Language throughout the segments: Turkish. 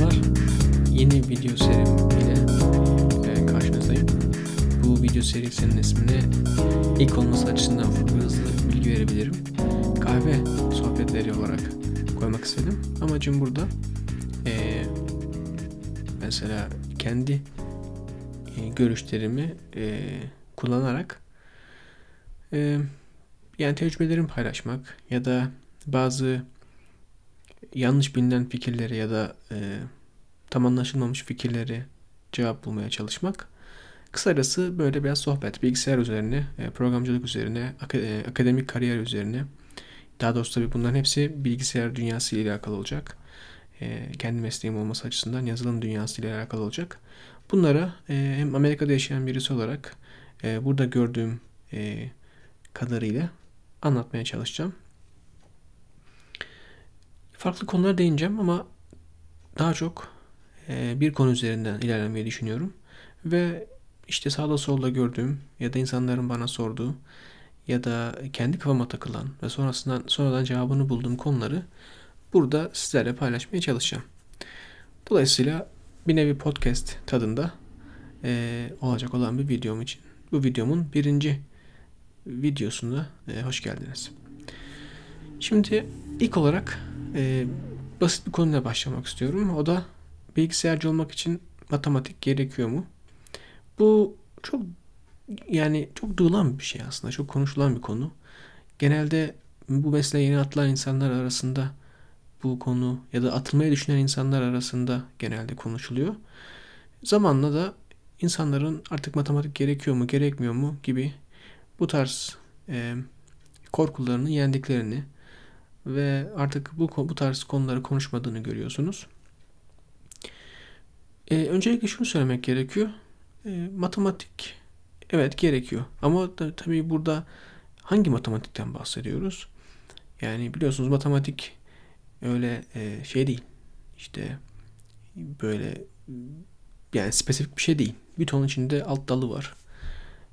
merhabalar. Yeni video serim ile e, karşınızdayım. Bu video serisinin ismini ilk olması açısından hızlı bilgi verebilirim. Kahve sohbetleri olarak koymak istedim. Amacım burada e, mesela kendi e, görüşlerimi e, kullanarak e, yani tecrübelerimi paylaşmak ya da bazı yanlış bilinen fikirleri ya da e, tam anlaşılmamış fikirleri cevap bulmaya çalışmak. Kısacası böyle biraz sohbet, bilgisayar üzerine, e, programcılık üzerine, ak- e, akademik kariyer üzerine. Daha doğrusu tabii bunların hepsi bilgisayar dünyası ile alakalı olacak. E, kendi mesleğim olması açısından yazılım dünyası ile alakalı olacak. Bunlara e, hem Amerika'da yaşayan birisi olarak e, burada gördüğüm e, kadarıyla anlatmaya çalışacağım. Farklı konulara değineceğim ama daha çok e, bir konu üzerinden ilerlemeyi düşünüyorum. Ve işte sağda solda gördüğüm ya da insanların bana sorduğu ya da kendi kafama takılan ve sonrasında sonradan cevabını bulduğum konuları burada sizlerle paylaşmaya çalışacağım. Dolayısıyla bir nevi podcast tadında e, olacak olan bir videom için bu videomun birinci videosunda e, hoş geldiniz. Şimdi ilk olarak e, basit bir konuyla başlamak istiyorum. O da bilgisayarcı olmak için matematik gerekiyor mu? Bu çok yani çok duyulan bir şey aslında. Çok konuşulan bir konu. Genelde bu mesleğe yeni atılan insanlar arasında bu konu ya da atılmayı düşünen insanlar arasında genelde konuşuluyor. Zamanla da insanların artık matematik gerekiyor mu gerekmiyor mu gibi bu tarz e, korkularını yendiklerini ve artık bu, bu tarz konuları konuşmadığını görüyorsunuz. E, öncelikle şunu söylemek gerekiyor. E, matematik evet gerekiyor ama da, tabii burada hangi matematikten bahsediyoruz? Yani biliyorsunuz matematik öyle e, şey değil. İşte böyle yani spesifik bir şey değil. Bir ton içinde alt dalı var.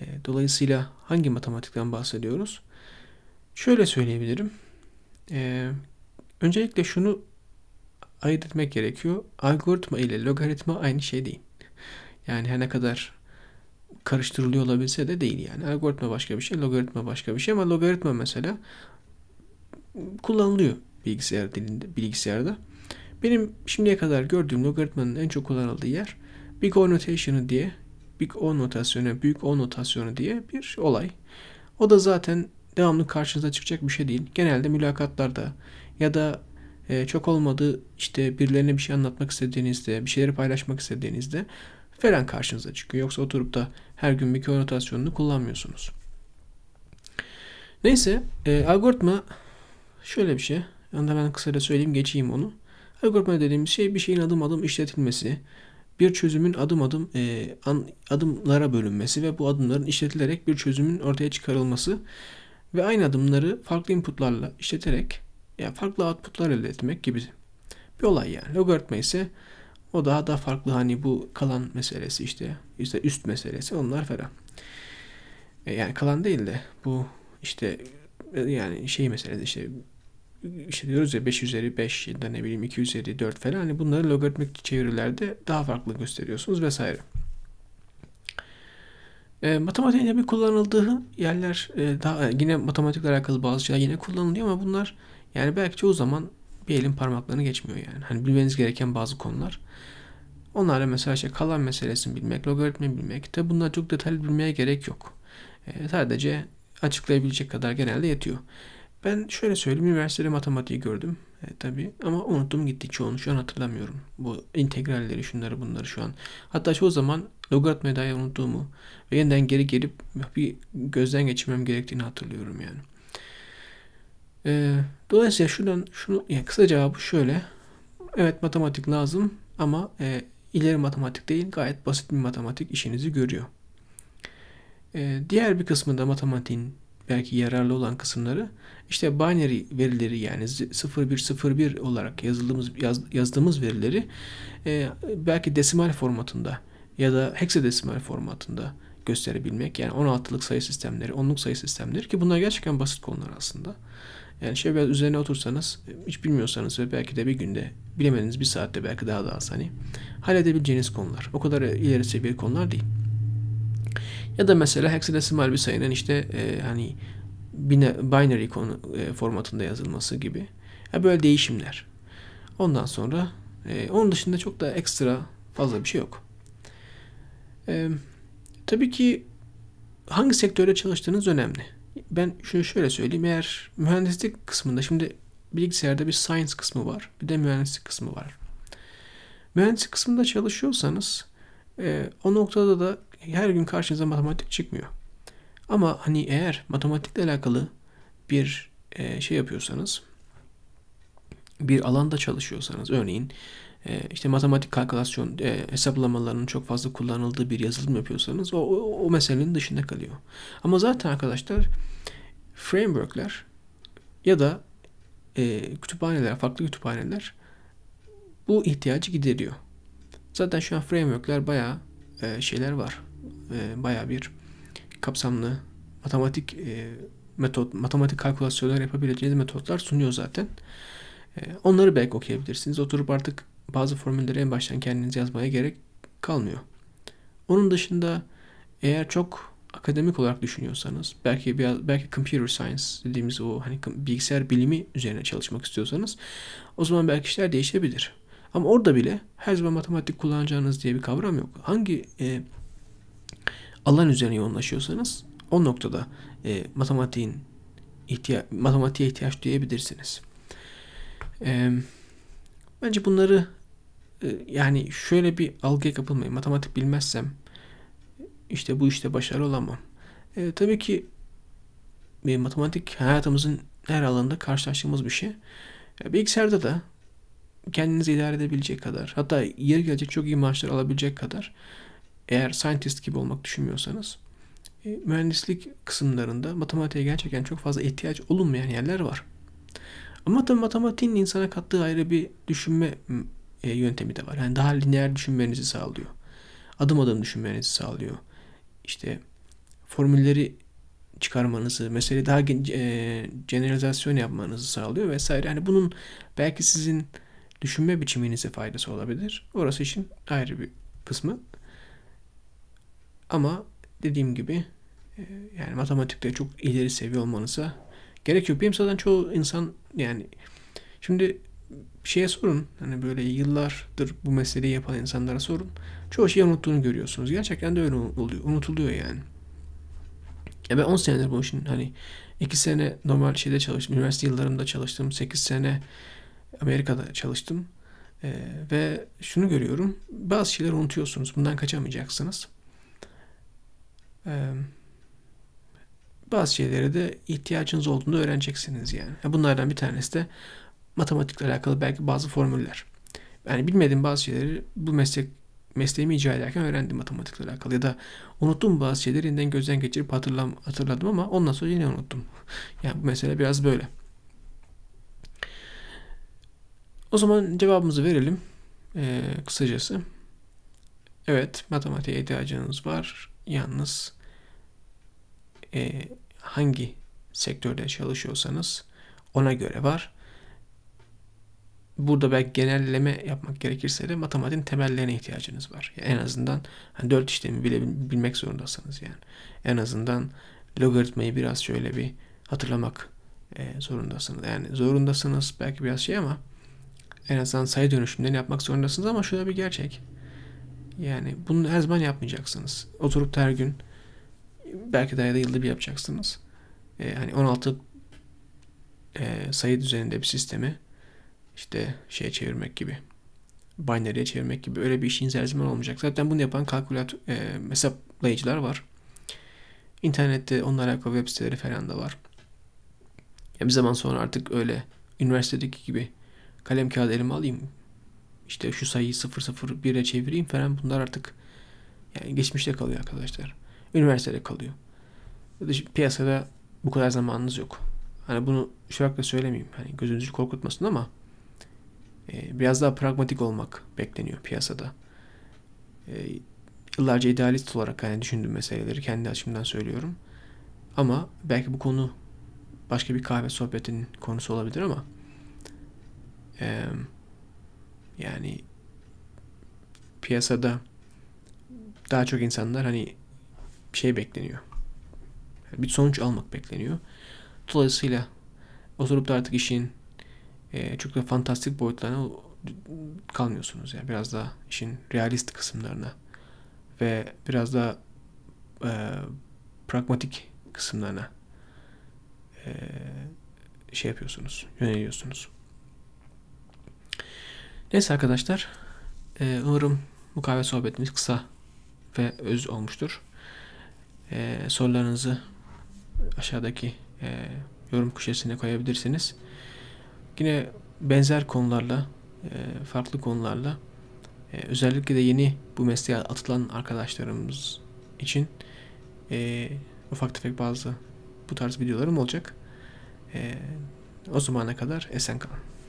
E, dolayısıyla hangi matematikten bahsediyoruz? Şöyle söyleyebilirim. Ee, öncelikle şunu ayırt etmek gerekiyor. Algoritma ile logaritma aynı şey değil. Yani her ne kadar karıştırılıyor olabilse de değil yani. Algoritma başka bir şey, logaritma başka bir şey ama logaritma mesela kullanılıyor bilgisayar dilinde, bilgisayarda. Benim şimdiye kadar gördüğüm logaritmanın en çok kullanıldığı yer Big O notasyonu diye, Big O notasyonu, Büyük O notasyonu diye bir olay. O da zaten devamlı karşınıza çıkacak bir şey değil. Genelde mülakatlarda ya da e, çok olmadığı işte birilerine bir şey anlatmak istediğinizde, bir şeyleri paylaşmak istediğinizde falan karşınıza çıkıyor. Yoksa oturup da her gün bir konotasyonunu kullanmıyorsunuz. Neyse e, algoritma şöyle bir şey. Ondan ben kısaca söyleyeyim geçeyim onu. Algoritma dediğimiz şey bir şeyin adım adım işletilmesi, bir çözümün adım adım e, an, adımlara bölünmesi ve bu adımların işletilerek bir çözümün ortaya çıkarılması ve aynı adımları farklı inputlarla işleterek yani farklı outputlar elde etmek gibi bir olay yani. Logaritma ise o daha da farklı hani bu kalan meselesi işte işte üst meselesi onlar falan. E yani kalan değil de bu işte e, yani şey meselesi işte işte diyoruz ya 5 üzeri 5 ya da ne bileyim 2 üzeri 4 falan hani bunları logaritmik çevirilerde daha farklı gösteriyorsunuz vesaire. E, matematiğin tabii kullanıldığı yerler e, daha e, yine matematikle alakalı bazı şeyler yine kullanılıyor ama bunlar yani belki çoğu zaman bir elin parmaklarını geçmiyor yani. Hani bilmeniz gereken bazı konular. Onlarla mesela işte kalan meselesini bilmek, logaritmi bilmek de bunlar çok detaylı bilmeye gerek yok. E, sadece açıklayabilecek kadar genelde yetiyor. Ben şöyle söyleyeyim, üniversitede matematiği gördüm e, tabii ama unuttum gitti çoğunu şu an hatırlamıyorum. Bu integralleri, şunları bunları şu an. Hatta çoğu zaman logaritma hatayı unuttuğumu ve yeniden geri gelip bir gözden geçirmem gerektiğini hatırlıyorum yani. Ee, dolayısıyla şuradan şunu yani kısa cevabı şöyle. Evet matematik lazım ama e, ileri matematik değil gayet basit bir matematik işinizi görüyor. Ee, diğer bir kısmında matematiğin belki yararlı olan kısımları işte binary verileri yani 0101 olarak yazdığımız yaz, yazdığımız verileri e, belki desimal formatında ya da heksadesimal formatında gösterebilmek. Yani 16'lık sayı sistemleri, 10'luk sayı sistemleri ki bunlar gerçekten basit konular aslında. Yani şey biraz üzerine otursanız, hiç bilmiyorsanız ve belki de bir günde, bilemediğiniz bir saatte belki daha da az hani halledebileceğiniz konular. O kadar ileri seviye konular değil. Ya da mesela heksadesimal bir sayının işte e, hani binary konu, e, formatında yazılması gibi. Ya böyle değişimler. Ondan sonra e, onun dışında çok da ekstra fazla bir şey yok. Ee, tabii ki hangi sektörde çalıştığınız önemli. Ben şunu şöyle söyleyeyim. Eğer mühendislik kısmında şimdi bilgisayarda bir science kısmı var. Bir de mühendislik kısmı var. Mühendislik kısmında çalışıyorsanız e, o noktada da her gün karşınıza matematik çıkmıyor. Ama hani eğer matematikle alakalı bir e, şey yapıyorsanız bir alanda çalışıyorsanız örneğin e, işte matematik kalkülasyon e, hesaplamalarının çok fazla kullanıldığı bir yazılım yapıyorsanız o, o, o meselenin dışında kalıyor. Ama zaten arkadaşlar frameworkler ya da e, kütüphaneler, farklı kütüphaneler bu ihtiyacı gideriyor. Zaten şu an frameworkler bayağı e, şeyler var. E, bayağı bir kapsamlı matematik e, metot, matematik kalkülasyonlar yapabileceğiniz metotlar sunuyor zaten. E, onları belki okuyabilirsiniz. Oturup artık bazı formülleri en baştan kendiniz yazmaya gerek kalmıyor. Onun dışında eğer çok akademik olarak düşünüyorsanız, belki biraz, belki computer science dediğimiz o hani bilgisayar bilimi üzerine çalışmak istiyorsanız o zaman belki işler değişebilir. Ama orada bile her zaman matematik kullanacağınız diye bir kavram yok. Hangi e, alan üzerine yoğunlaşıyorsanız o noktada e, matematiğin ihtiya matematiğe ihtiyaç duyabilirsiniz. E, bence bunları ee, yani şöyle bir algıya kapılmayın. Matematik bilmezsem işte bu işte başarılı olamam. E, tabii ki e, matematik hayatımızın her alanında karşılaştığımız bir şey. E, bilgisayarda da kendinizi idare edebilecek kadar hatta yeri gelecek çok iyi maaşlar alabilecek kadar eğer scientist gibi olmak düşünmüyorsanız e, mühendislik kısımlarında matematiğe gerçekten çok fazla ihtiyaç olunmayan yerler var. Ama tabii matematiğin insana kattığı ayrı bir düşünme e, yöntemi de var. Yani daha lineer düşünmenizi sağlıyor. Adım adım düşünmenizi sağlıyor. İşte formülleri çıkarmanızı, mesele daha e, generalizasyon yapmanızı sağlıyor vesaire. Yani bunun belki sizin düşünme biçiminize faydası olabilir. Orası için ayrı bir kısmı. Ama dediğim gibi e, yani matematikte çok ileri seviye olmanıza gerek yok. Benim zaten çoğu insan yani şimdi bir şeye sorun. Hani böyle yıllardır bu meseleyi yapan insanlara sorun. Çoğu şeyi unuttuğunu görüyorsunuz. Gerçekten de öyle oluyor. Unutuluyor yani. Ya ben 10 senedir bu işin hani 2 sene normal şeyde çalıştım. Üniversite yıllarımda çalıştım. 8 sene Amerika'da çalıştım. Ee, ve şunu görüyorum. Bazı şeyleri unutuyorsunuz. Bundan kaçamayacaksınız. Ee, bazı şeylere de ihtiyacınız olduğunu öğreneceksiniz yani. Bunlardan bir tanesi de matematikle alakalı belki bazı formüller. Yani bilmediğim bazı şeyleri bu meslek mesleğimi icra ederken öğrendim matematikle alakalı ya da unuttum bazı şeyleri yeniden gözden geçirip hatırlam, hatırladım ama ondan sonra yine unuttum. Yani bu mesele biraz böyle. O zaman cevabımızı verelim ee, kısacası. Evet matematiğe ihtiyacınız var. Yalnız e, hangi sektörde çalışıyorsanız ona göre var burada belki genelleme yapmak gerekirse de matematiğin temellerine ihtiyacınız var. Yani en azından hani 4 işlemi bile bilmek zorundasınız yani. En azından logaritmayı biraz şöyle bir hatırlamak e, zorundasınız. Yani zorundasınız belki biraz şey ama en azından sayı dönüşümlerini yapmak zorundasınız ama şöyle bir gerçek. Yani bunu her zaman yapmayacaksınız. Oturup her gün belki daha ya da yılda bir yapacaksınız. E, hani 16 e, sayı düzeninde bir sistemi işte şeye çevirmek gibi. Binary'e çevirmek gibi öyle bir işin her zaman olmayacak. Zaten bunu yapan kalkülatör e, hesaplayıcılar var. İnternette onlara alakalı web siteleri falan da var. Ya bir zaman sonra artık öyle üniversitedeki gibi kalem kağıdı elime alayım. İşte şu sayıyı 001'e çevireyim falan bunlar artık yani geçmişte kalıyor arkadaşlar. Üniversitede kalıyor. Piyasada bu kadar zamanınız yok. Hani bunu şurakla söylemeyeyim. Hani gözünüzü korkutmasın ama ee, biraz daha pragmatik olmak bekleniyor piyasada. Ee, yıllarca idealist olarak yani düşündüğüm meseleleri kendi açımdan söylüyorum. Ama belki bu konu başka bir kahve sohbetinin konusu olabilir ama yani piyasada daha çok insanlar hani şey bekleniyor. Bir sonuç almak bekleniyor. Dolayısıyla oturup da artık işin e, çok da fantastik boyutlarına kalmıyorsunuz. Yani biraz da işin realist kısımlarına ve biraz da e, pragmatik kısımlarına e, şey yapıyorsunuz, yöneliyorsunuz. Neyse arkadaşlar, e, umarım bu kahve sohbetimiz kısa ve öz olmuştur. E, sorularınızı aşağıdaki e, yorum köşesine koyabilirsiniz. Yine benzer konularla, e, farklı konularla e, özellikle de yeni bu mesleğe atılan arkadaşlarımız için e, ufak tefek bazı bu tarz videolarım olacak. O zamana kadar esen kalın.